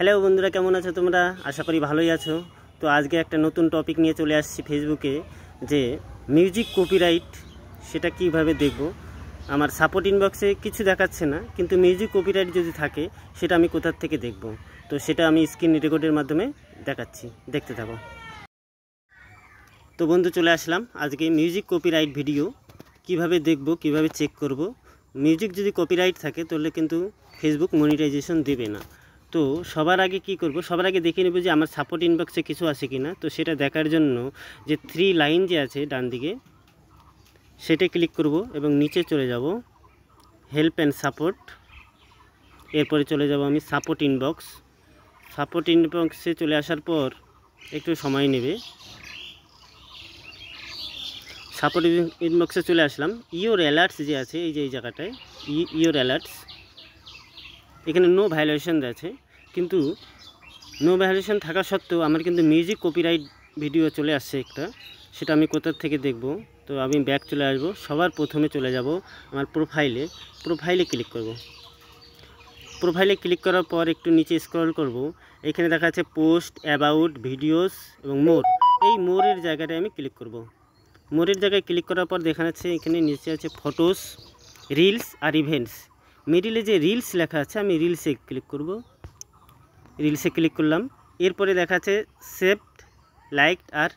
hello বন্ধুরা কেমন আছো তোমরা আশা করি ভালোই আছো তো আজকে একটা নতুন টপিক নিয়ে চলে আসছি ফেসবুকে যে মিউজিক কপিরাইট সেটা কিভাবে দেখব আমার সাপোর্ট ইনবক্সে কিছু দেখাচ্ছে না কিন্তু মিউজিক কপিরাইট যদি থাকে সেটা আমি কোথার থেকে দেখব তো সেটা আমি স্ক্রিন রেকর্ডের মাধ্যমে দেখাচ্ছি দেখতে থাকো তো বন্ধু চলে আসলাম আজকে মিউজিক কপিরাইট ভিডিও কিভাবে দেখব কিভাবে চেক করব মিউজিক যদি কপিরাইট থাকে তাহলে কিন্তু ফেসবুক মনিটাইজেশন দেবে না তো সবার আগে কি করব সবার আগে দেখে নেব যে আমার সাপোর্ট ইনবক্সে কিছু আছে কি না তো সেটা দেখার জন্য যে থ্রি লাইন যে আছে ডান দিকে সেটা ক্লিক করব এবং নিচে চলে যাব হেল্প অ্যান্ড সাপোর্ট এরপরে চলে যাব আমি সাপোর্ট ইনবক্স সাপোর্ট ইনবক্সে চলে আসার পর একটু সময় নেবে সাপোর্ট ইনবক্সে চলে আসলাম ইওর অ্যালার্টস যে আছে এই যে এই জায়গাটায় ইওর অ্যালার্টস এখানে নো ভায়োলেশন আছে কিন্তু নো ভায়োলেশন থাকা সত্ত্বেও আমার কিন্তু মিউজিক কপিরাইট ভিডিও চলে আসছে একটা সেটা আমি কোথার থেকে দেখব তো আমি ব্যাক চলে আসব সবার প্রথমে চলে যাব আমার প্রোফাইলে প্রোফাইলে ক্লিক করব প্রোফাইলে ক্লিক করার পর একটু নিচে স্ক্রল করব এখানে দেখা যাচ্ছে পোস্ট অ্যাবাউট ভিডিওস এবং মোর এই মোরের জায়গাটায় আমি ক্লিক করব মোরের জায়গায় ক্লিক করার পর দেখা যাচ্ছে এখানে নিচে আছে ফটোস রিলস আর ইভেন্টস মিডিলে যে রিলস লেখা আছে আমি রিলসে ক্লিক করব রিলসে ক্লিক করলাম এরপরে দেখা আছে সেভড লাইক আর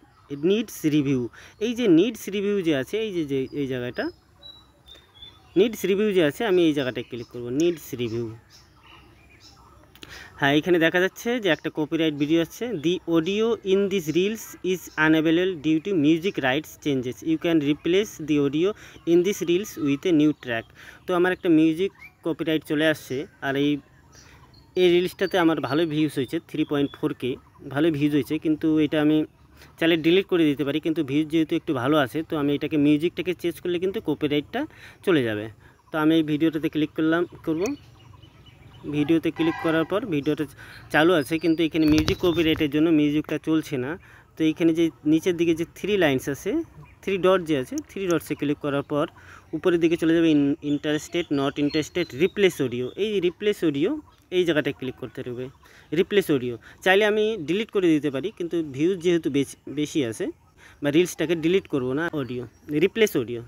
নিডস রিভিউ এই যে নিডস রিভিউ যে আছে এই যে এই জায়গাটা নিডস রিভিউ যে আছে আমি এই জায়গাটায় ক্লিক করব নিডস রিভিউ হ্যাঁ এখানে দেখা যাচ্ছে যে একটা কপিরাইট ভিডিও আছে the audio in this reels is unavailable due to music rights changes you can replace the audio in this reels with a new track তো আমার একটা মিউজিক কপিরাইট চলে আসছে আর এই এই রিলসটাতে আমার ভালো ভিউজ হয়েছে থ্রি পয়েন্ট ফোর কে ভালো ভিউজ হয়েছে কিন্তু এটা আমি চাইলে ডিলিট করে দিতে পারি কিন্তু ভিউজ যেহেতু একটু ভালো আছে তো আমি এটাকে মিউজিকটাকে চেঞ্জ করলে কিন্তু কপিরাইটটা চলে যাবে তো আমি এই ভিডিওটাতে ক্লিক করলাম করব ভিডিওতে ক্লিক করার পর ভিডিওটা চালু আছে কিন্তু এখানে মিউজিক কপিরাইটের জন্য মিউজিকটা চলছে না তো এইখানে যে নিচের দিকে যে থ্রি লাইনস আছে 3 ডট জি আছে 3 ডট সে ক্লিক করার পর উপরের দিকে চলে যাবে in interested not interested replace audio এই রিপ্লেস অডিও এই জায়গাটা ক্লিক করতে হবে রিপ্লেস অডিও চাইলি আমি ডিলিট করে দিতে পারি কিন্তু ভিউ যেহেতু বেশি আছে মানে রিলসটাকে ডিলিট করব না অডিও রিপ্লেস অডিও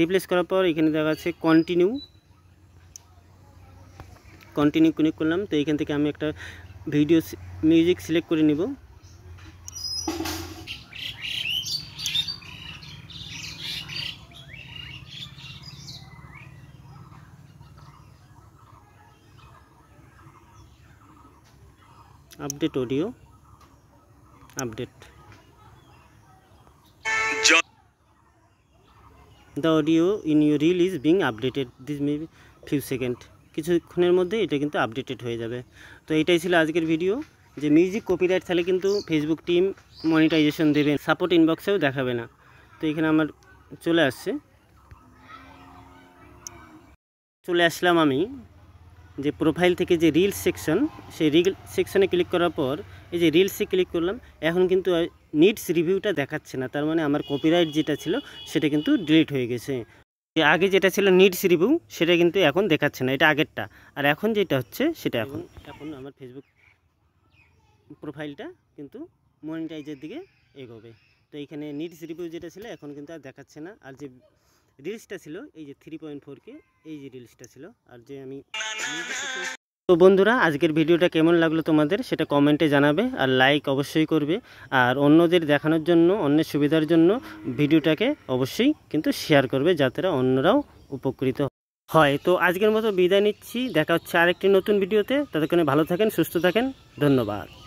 রিপ্লেস করার পর এখানে দেখা আছে কন্টিনিউ কন্টিনিউ ক্লিক করলাম তো এখান থেকে আমি একটা ভিডিও মিউজিক সিলেক্ট করে নিব update audio update the audio in you reel is being updated this may few second কিছুক্ষণের মধ্যে এটা কিন্তু আপডেটেড হয়ে যাবে তো এটাই ছিল আজকের ভিডিও যে মিউজিক কপিরাইট তাহলে কিন্তু ফেসবুক টিম মনিটাইজেশন দেবে সাপোর্ট ইনবক্সেও দেখাবে না তো এখানে আমার চলে আসছে চলে আসলাম আমি যে প্রোফাইল থেকে যে রিলস সেকশন সেই রিল সেকশনে ক্লিক করার পর এই যে রিলসে ক্লিক করলাম এখন কিন্তু নিডস রিভিউটা দেখাচ্ছে না তার মানে আমার কপিরাইট যেটা ছিল সেটা কিন্তু ডিলিট হয়ে গেছে আগে যেটা ছিল নিডস রিভিউ সেটা কিন্তু এখন দেখাচ্ছে না এটা আগেরটা আর এখন যেটা হচ্ছে সেটা এখন এখন আমার ফেসবুক প্রোফাইলটা কিন্তু মনিটাইজের দিকে এগোবে তো এইখানে নিডস রিভিউ যেটা ছিল এখন কিন্তু আর দেখাচ্ছে না আর যে রিলসটা ছিল এই যে থ্রি পয়েন্ট ফোর কে এই যে রিলসটা ছিল আর যে আমি তো বন্ধুরা আজকের ভিডিওটা কেমন লাগলো তোমাদের সেটা কমেন্টে জানাবে আর লাইক অবশ্যই করবে আর অন্যদের দেখানোর জন্য অন্যের সুবিধার জন্য ভিডিওটাকে অবশ্যই কিন্তু শেয়ার করবে যাতে অন্যরাও উপকৃত হয় তো আজকের মতো বিদায় নিচ্ছি দেখা হচ্ছে আরেকটি নতুন ভিডিওতে ততক্ষণে ভালো থাকেন সুস্থ থাকেন ধন্যবাদ